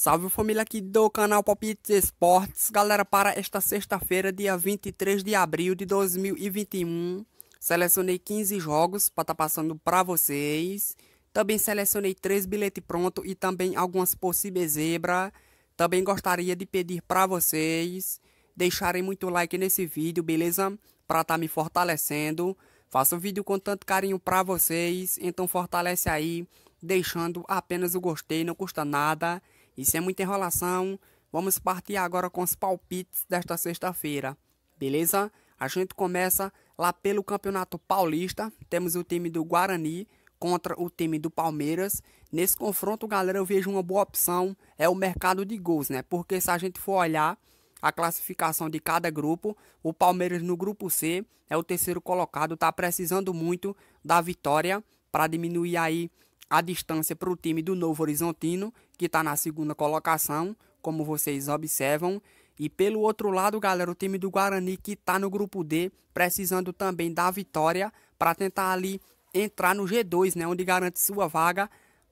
Salve família aqui do canal Palpites Esportes. Galera, para esta sexta-feira, dia 23 de abril de 2021, selecionei 15 jogos para estar tá passando para vocês. Também selecionei 3 bilhetes pronto e também algumas possíveis zebra. Também gostaria de pedir para vocês deixarem muito like nesse vídeo, beleza? Para estar tá me fortalecendo. Faço o vídeo com tanto carinho para vocês, então fortalece aí, deixando apenas o gostei, não custa nada. Isso é muita enrolação, vamos partir agora com os palpites desta sexta-feira, beleza? A gente começa lá pelo Campeonato Paulista, temos o time do Guarani contra o time do Palmeiras. Nesse confronto, galera, eu vejo uma boa opção, é o mercado de gols, né? Porque se a gente for olhar a classificação de cada grupo. O Palmeiras no grupo C é o terceiro colocado, está precisando muito da vitória para diminuir aí a distância para o time do Novo Horizontino, que está na segunda colocação, como vocês observam. E pelo outro lado, galera, o time do Guarani que está no grupo D, precisando também da vitória para tentar ali entrar no G2, né, onde garante sua vaga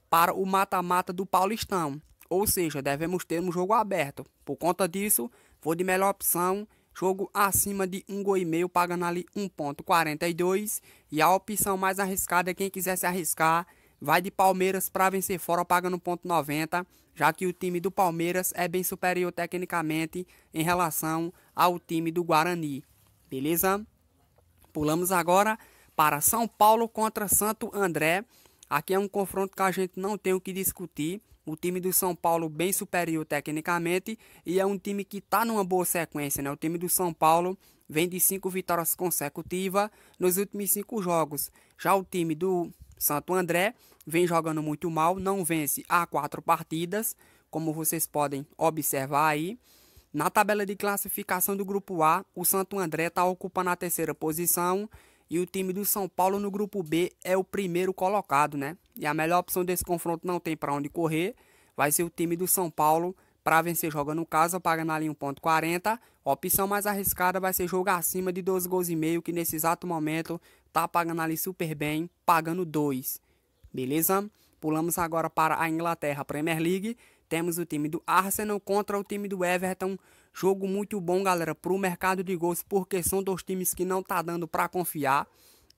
para o mata-mata do Paulistão. Ou seja, devemos ter um jogo aberto. Por conta disso, vou de melhor opção, jogo acima de um gol e meio, pagando ali 1.42. E a opção mais arriscada, é quem quiser se arriscar, vai de Palmeiras para vencer fora pagando 90, já que o time do Palmeiras é bem superior tecnicamente em relação ao time do Guarani. Beleza? Pulamos agora para São Paulo contra Santo André. Aqui é um confronto que a gente não tem o que discutir. O time do São Paulo bem superior tecnicamente e é um time que está numa boa sequência, né? O time do São Paulo vem de cinco vitórias consecutivas nos últimos cinco jogos. Já o time do Santo André vem jogando muito mal, não vence há quatro partidas, como vocês podem observar aí. Na tabela de classificação do grupo A, o Santo André está ocupando a terceira posição e o time do São Paulo no grupo B é o primeiro colocado, né? E a melhor opção desse confronto não tem para onde correr, vai ser o time do São Paulo para vencer jogando no casa, paga na linha 1.40. opção mais arriscada vai ser jogar acima de 12 gols e meio, que nesse exato momento tá pagando ali super bem, pagando 2. Beleza? Pulamos agora para a Inglaterra Premier League. Temos o time do Arsenal contra o time do Everton. Jogo muito bom, galera, para o mercado de gols, porque são dois times que não tá dando para confiar,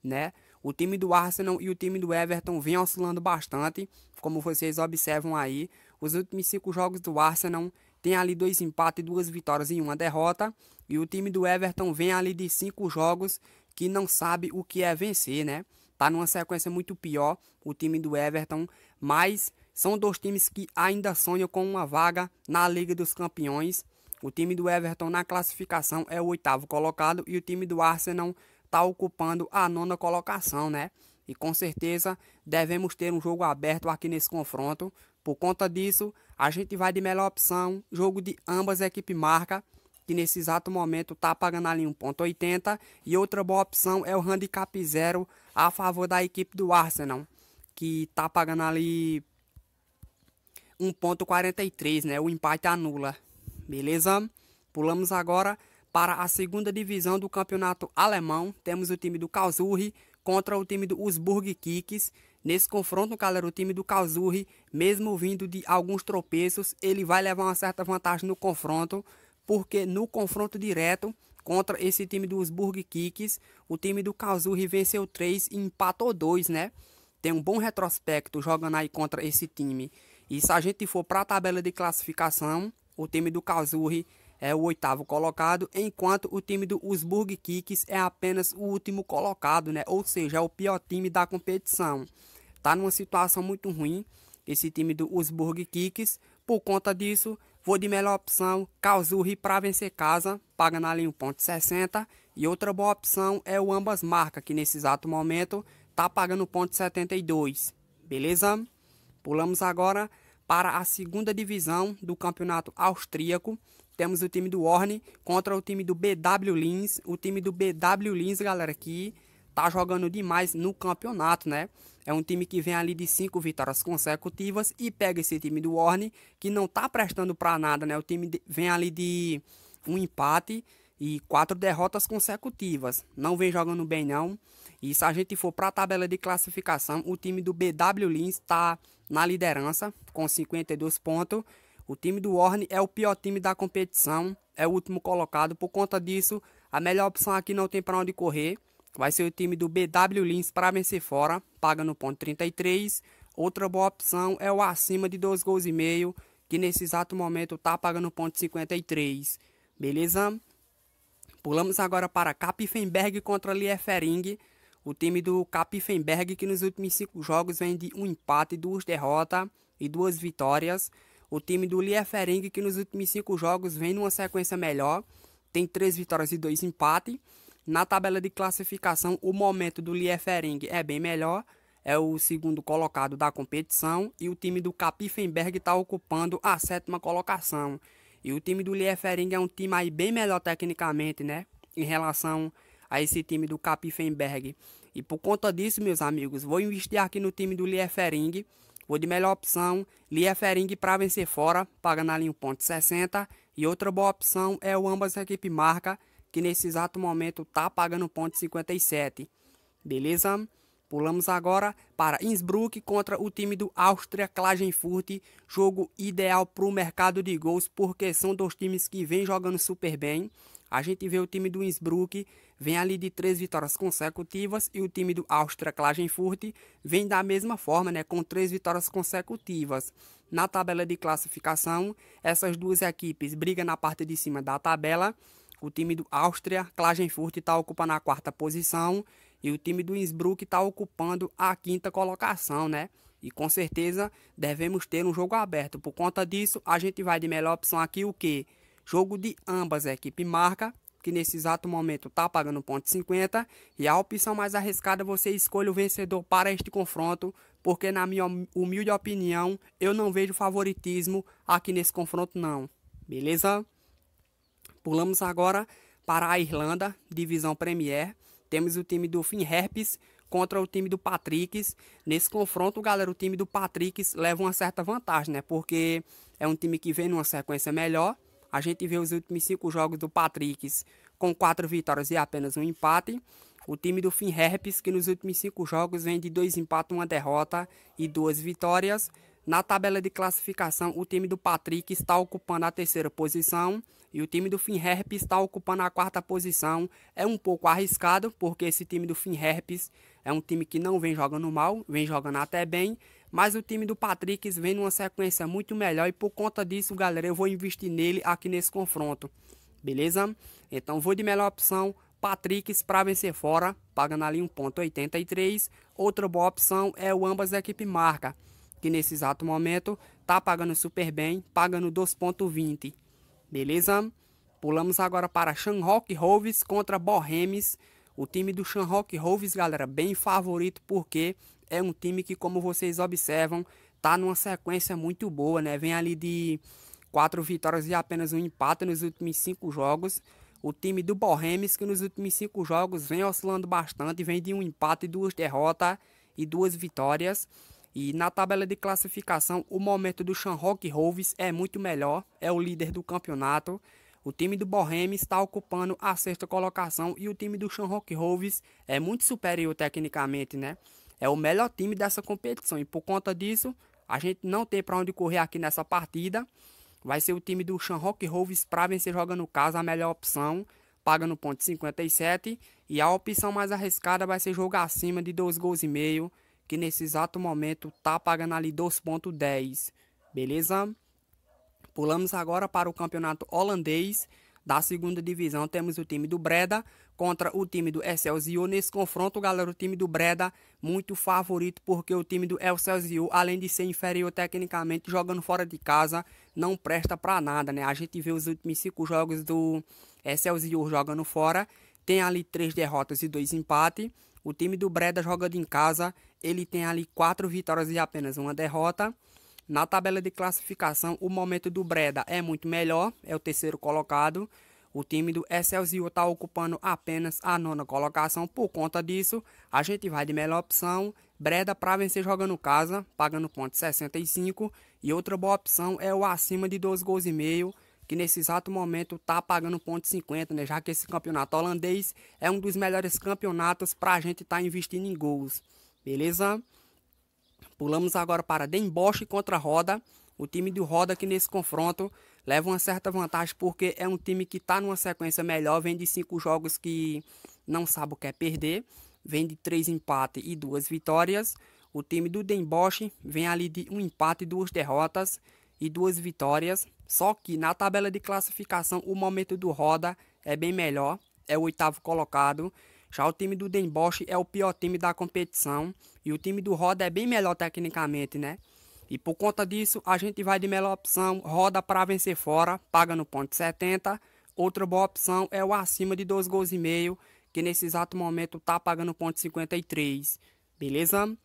né? O time do Arsenal e o time do Everton vêm oscilando bastante, como vocês observam aí. Os últimos cinco jogos do Arsenal tem ali dois empates, duas vitórias e uma derrota. E o time do Everton vem ali de cinco jogos que não sabe o que é vencer, né? Tá numa sequência muito pior o time do Everton, mas são dois times que ainda sonham com uma vaga na Liga dos Campeões. O time do Everton na classificação é o oitavo colocado e o time do Arsenal está ocupando a nona colocação, né? E com certeza devemos ter um jogo aberto aqui nesse confronto. Por conta disso, a gente vai de melhor opção, jogo de ambas equipes marca, que nesse exato momento está pagando ali 1.80, e outra boa opção é o handicap zero a favor da equipe do Arsenal, que está pagando ali 1.43, né? O empate anula. Beleza? Pulamos agora para a segunda divisão do campeonato alemão. Temos o time do Karlsruhe contra o time do Usburg Kicks. Nesse confronto, galera, o time do Kalzuri, mesmo vindo de alguns tropeços, ele vai levar uma certa vantagem no confronto, porque no confronto direto contra esse time do Usburg Kicks, o time do Kalzuri venceu 3 e empatou 2, né? Tem um bom retrospecto jogando aí contra esse time. E se a gente for para a tabela de classificação, o time do Kalzuri é o oitavo colocado, enquanto o time do Usburg Kicks é apenas o último colocado, né? Ou seja, é o pior time da competição. Tá numa situação muito ruim esse time do Usburg Kicks. Por conta disso, vou de melhor opção, Calzurri para vencer casa, paga na linha 1.60. E outra boa opção é o ambas marca, que nesse exato momento tá pagando 1.72. Beleza? Pulamos agora para a segunda divisão do campeonato austríaco, temos o time do Orne contra o time do BW Lins. O time do BW Lins, galera, que tá jogando demais no campeonato, né? É um time que vem ali de cinco vitórias consecutivas e pega esse time do Orne que não tá prestando para nada, né? O time vem ali de um empate e quatro derrotas consecutivas. Não vem jogando bem, não. E se a gente for para a tabela de classificação, o time do BW Lins está na liderança com 52 pontos. O time do Warren é o pior time da competição, é o último colocado. Por conta disso, a melhor opção aqui não tem para onde correr. Vai ser o time do BW Lins para vencer fora, paga no ponto 33. Outra boa opção é o acima de dois gols e meio, que nesse exato momento está pagando ponto 53. Beleza? Pulamos agora para Kapfenberg contra Liefering. O time do Kapfenberg que nos últimos cinco jogos vem de um empate, duas derrotas e duas vitórias. O time do Liefering, que nos últimos cinco jogos vem numa sequência melhor, tem três vitórias e dois empates. Na tabela de classificação, o momento do Liefering é bem melhor, é o segundo colocado da competição e o time do Capifenberg está ocupando a sétima colocação. E o time do Liefering é um time aí bem melhor tecnicamente, né? Em relação a esse time do Capifenberg. E por conta disso, meus amigos, vou investir aqui no time do Liefering. Ou de melhor opção, Liefering é para vencer fora, pagando ali 1,60. E outra boa opção é o ambas equipe marca, que nesse exato momento tá pagando 1,57. Beleza? Pulamos agora para Innsbruck contra o time do Áustria Klagenfurt, jogo ideal para o mercado de gols, porque são dois times que vêm jogando super bem. A gente vê o time do Innsbruck, vem ali de três vitórias consecutivas, e o time do Austria Klagenfurt vem da mesma forma, né, com três vitórias consecutivas. Na tabela de classificação, essas duas equipes brigam na parte de cima da tabela. O time do Áustria, Klagenfurt, está ocupando a quarta posição e o time do Innsbruck está ocupando a quinta colocação, né? E com certeza devemos ter um jogo aberto. Por conta disso, a gente vai de melhor opção aqui o que? Jogo de ambas a equipe marca, que nesse exato momento está pagando 1,50. E a opção mais arriscada você escolhe o vencedor para este confronto, porque na minha humilde opinião, eu não vejo favoritismo aqui nesse confronto não. Beleza? Pulamos agora para a Irlanda, divisão Premier. Temos o time do Finn Herpes contra o time do Patricks. Nesse confronto, galera, o time do Patricks leva uma certa vantagem, né? Porque é um time que vem numa sequência melhor a gente vê os últimos cinco jogos do Patrick com quatro vitórias e apenas um empate. O time do Finherpes que nos últimos cinco jogos vem de dois empates, uma derrota e duas vitórias. Na tabela de classificação, o time do Patrick está ocupando a terceira posição e o time do Finherpes está ocupando a quarta posição. É um pouco arriscado, porque esse time do Finherpes é um time que não vem jogando mal, vem jogando até bem mas o time do Patrick vem numa sequência muito melhor e por conta disso, galera, eu vou investir nele aqui nesse confronto. Beleza? Então vou de melhor opção, Patrick para vencer fora, pagando ali 1.83. Outra boa opção é o ambas da equipe marca, que nesse exato momento tá pagando super bem, pagando 2.20. Beleza? Pulamos agora para Shanrock Rovers contra Borremes. O time do Shanrock Rovers, galera, bem favorito porque é um time que, como vocês observam, tá numa sequência muito boa, né? Vem ali de quatro vitórias e apenas um empate nos últimos cinco jogos. O time do Borremes, que nos últimos cinco jogos vem oscilando bastante, vem de um empate, duas derrotas e duas vitórias. E na tabela de classificação, o momento do Shanrock Rovers é muito melhor, é o líder do campeonato. O time do Borremes está ocupando a sexta colocação e o time do Shanrock Rovers é muito superior tecnicamente, né? é o melhor time dessa competição. E por conta disso, a gente não tem para onde correr aqui nessa partida. Vai ser o time do Shamrock Rovers para vencer jogando casa a melhor opção, paga no ponto 57. E a opção mais arriscada vai ser jogar acima de 2 gols e meio, que nesse exato momento tá pagando ali 2.10. Beleza? Pulamos agora para o campeonato holandês da segunda divisão, temos o time do Breda contra o time do Excelsior. Nesse confronto, galera, o time do Breda muito favorito, porque o time do Excelsior, além de ser inferior tecnicamente, jogando fora de casa, não presta para nada, né? A gente vê os últimos cinco jogos do Excelsior jogando fora, tem ali três derrotas e dois empates. O time do Breda jogando em casa, ele tem ali quatro vitórias e apenas uma derrota. Na tabela de classificação, o momento do Breda é muito melhor, é o terceiro colocado. O time do Excelsior está ocupando apenas a nona colocação. Por conta disso, a gente vai de melhor opção. Breda para vencer jogando casa, pagando ponto 65. E outra boa opção é o acima de 12 gols e meio, que nesse exato momento está pagando ponto 50, né? Já que esse campeonato holandês é um dos melhores campeonatos para a gente estar tá investindo em gols. Beleza? Pulamos agora para Demboche contra Roda. O time do Roda que nesse confronto leva uma certa vantagem porque é um time que está numa sequência melhor, vem de cinco jogos que não sabe o que é perder, vem de três empates e duas vitórias. O time do Demboche vem ali de um empate, duas derrotas e duas vitórias. Só que na tabela de classificação o momento do Roda é bem melhor, é o oitavo colocado. Já o time do Demboche é o pior time da competição, e o time do Roda é bem melhor tecnicamente, né? E por conta disso, a gente vai de melhor opção, roda para vencer fora, paga no ponto 70. Outra boa opção é o acima de 2 gols e meio, que nesse exato momento tá pagando ponto 53. Beleza?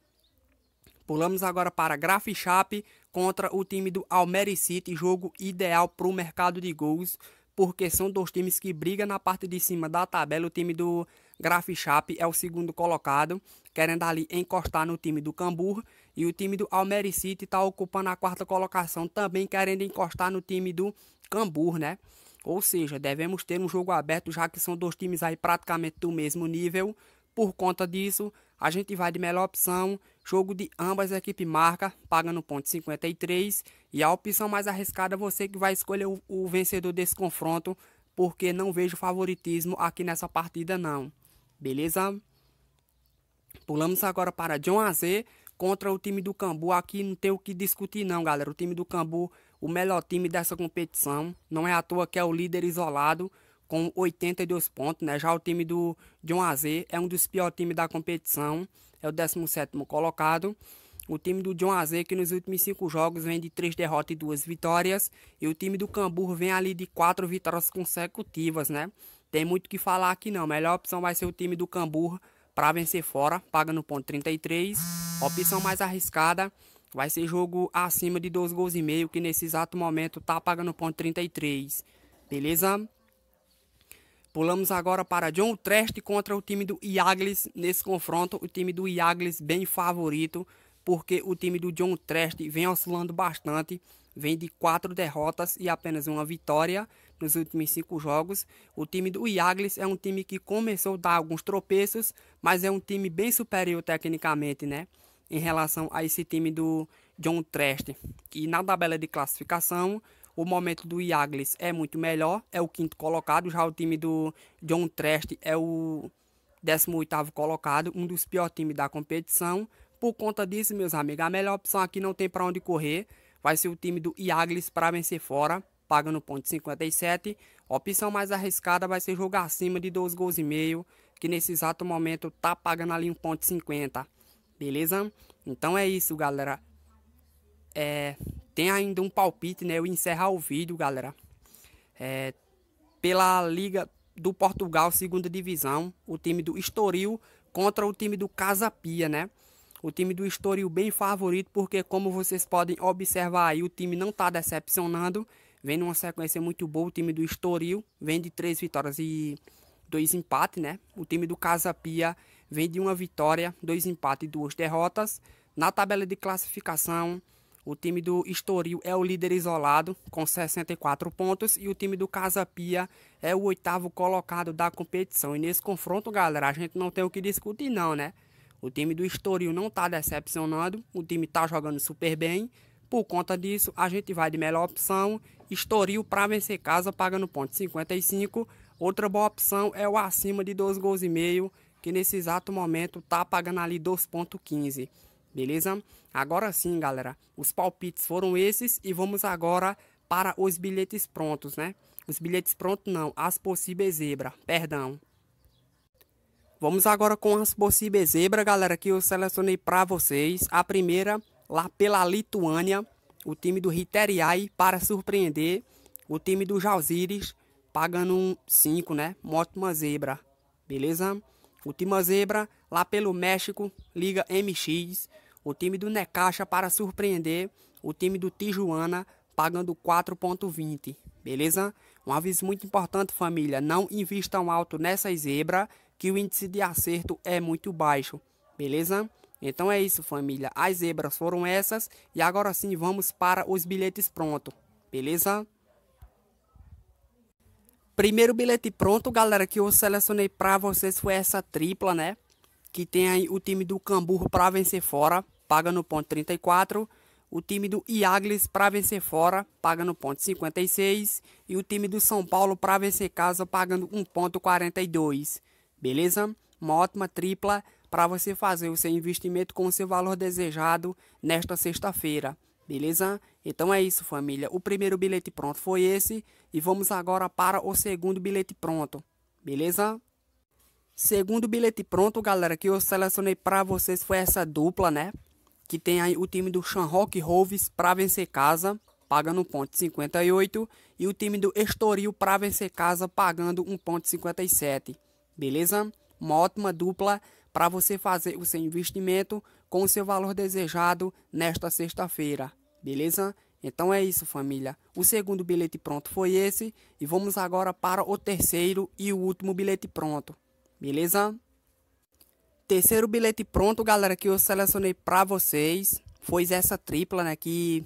Pulamos agora para Grafichap Chape contra o time do Almere City, jogo ideal para o mercado de gols, porque são dois times que brigam na parte de cima da tabela. O time do Grafichap é o segundo colocado, querendo ali encostar no time do Cambur. E o time do City está ocupando a quarta colocação, também querendo encostar no time do Cambur, né? Ou seja, devemos ter um jogo aberto, já que são dois times aí praticamente do mesmo nível. Por conta disso, a gente vai de melhor opção, jogo de ambas equipes equipe marca, pagando ponto 53. E a opção mais arriscada, você que vai escolher o, o vencedor desse confronto, porque não vejo favoritismo aqui nessa partida não beleza? Pulamos agora para John Azer contra o time do Cambu. Aqui não tem o que discutir não, galera. O time do Cambu, o melhor time dessa competição. Não é à toa que é o líder isolado com 82 pontos, né? Já o time do John Azer é um dos piores times da competição. É o 17º colocado. O time do John Azer, que nos últimos cinco jogos vem de três derrotas e duas vitórias. E o time do Cambu vem ali de quatro vitórias consecutivas, né? tem muito o que falar aqui não. Melhor opção vai ser o time do Camburra para vencer fora, paga no ponto 33. Opção mais arriscada vai ser jogo acima de 2 gols e meio, que nesse exato momento tá pagando ponto 33. Beleza? Pulamos agora para John Trest contra o time do Iaglis. Nesse confronto, o time do Iaglis bem favorito, porque o time do John Trest vem oscilando bastante, vem de quatro derrotas e apenas uma vitória nos últimos cinco jogos. O time do Iaglis é um time que começou a dar alguns tropeços, mas é um time bem superior tecnicamente, né? Em relação a esse time do John Trest. E na tabela de classificação, o momento do Iaglis é muito melhor, é o quinto colocado. Já o time do John Trest é o 18 colocado, um dos piores times da competição. Por conta disso, meus amigos, a melhor opção aqui não tem para onde correr. Vai ser o time do Iaglis para vencer fora paga no ponto 57. A opção mais arriscada vai ser jogar acima de dois gols e meio, que nesse exato momento tá pagando ali 50 Beleza? Então é isso, galera. É, tem ainda um palpite, né? Eu encerrar o vídeo, galera. É, pela Liga do Portugal, segunda divisão, o time do Estoril contra o time do Casapia, né? O time do Estoril bem favorito, porque como vocês podem observar aí, o time não tá decepcionando. Vem numa sequência muito boa. O time do Estoril vem de três vitórias e dois empates, né? O time do Casapia vem de uma vitória, dois empates e duas derrotas. Na tabela de classificação, o time do Estoril é o líder isolado com 64 pontos e o time do Casapia é o oitavo colocado da competição. E nesse confronto, galera, a gente não tem o que discutir não, né? O time do Estoril não tá decepcionando, o time tá jogando super bem. Por conta disso, a gente vai de melhor opção, Estoril para vencer casa, pagando ponto 55. Outra boa opção é o acima de 2,5 gols e meio, que nesse exato momento tá pagando ali 2.15. Beleza? Agora sim, galera. Os palpites foram esses e vamos agora para os bilhetes prontos, né? Os bilhetes prontos não, as possíveis zebra, perdão. Vamos agora com as possíveis zebra, galera, que eu selecionei para vocês. A primeira lá pela Lituânia, o time do Riteriai para surpreender o time do Jalzires, pagando um 5, né? Moto uma zebra, beleza? O time zebra lá pelo México, Liga MX. O time do Necaxa para surpreender o time do Tijuana, pagando 4.20, beleza? Um aviso muito importante, família, não invistam alto nessa zebra, que o índice de acerto é muito baixo, beleza? Então é isso, família. As zebras foram essas. E agora sim, vamos para os bilhetes pronto. Beleza? Primeiro bilhete pronto, galera, que eu selecionei para vocês foi essa tripla, né? Que tem aí o time do Camburro para vencer fora, paga no ponto 34. O time do Iaglis para vencer fora, paga no ponto 56. E o time do São Paulo para vencer casa, pagando 1.42. Beleza? Uma ótima tripla para você fazer o seu investimento com o seu valor desejado nesta sexta-feira. Beleza? Então é isso, família. O primeiro bilhete pronto foi esse e vamos agora para o segundo bilhete pronto. Beleza? Segundo bilhete pronto, galera, que eu selecionei para vocês foi essa dupla, né? Que tem aí o time do Shamrock Rovers para vencer casa, pagando 1.58 e o time do Estoril para vencer casa pagando 1.57. Beleza? Uma ótima dupla para você fazer o seu investimento com o seu valor desejado nesta sexta-feira, beleza? Então é isso, família. O segundo bilhete pronto foi esse e vamos agora para o terceiro e o último bilhete pronto, beleza? Terceiro bilhete pronto, galera, que eu selecionei para vocês foi essa tripla, né, que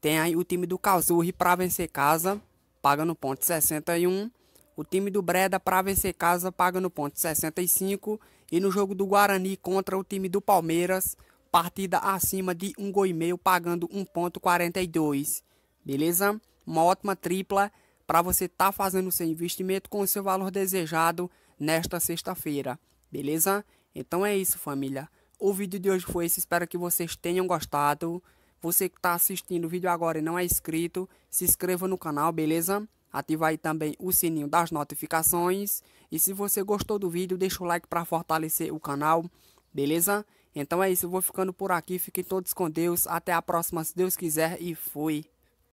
tem aí o time do Calzurri para vencer casa, paga no ponto 61, o time do Breda para vencer casa paga no ponto 65 e no jogo do Guarani contra o time do Palmeiras, partida acima de um gol e meio, pagando 1.42. Beleza? Uma ótima tripla para você estar tá fazendo seu investimento com o seu valor desejado nesta sexta-feira. Beleza? Então é isso, família. O vídeo de hoje foi esse, espero que vocês tenham gostado. Você que está assistindo o vídeo agora e não é inscrito, se inscreva no canal, beleza? Ative aí também o sininho das notificações. E se você gostou do vídeo, deixa o like para fortalecer o canal, beleza? Então é isso, eu vou ficando por aqui. Fiquem todos com Deus. Até a próxima, se Deus quiser. E fui!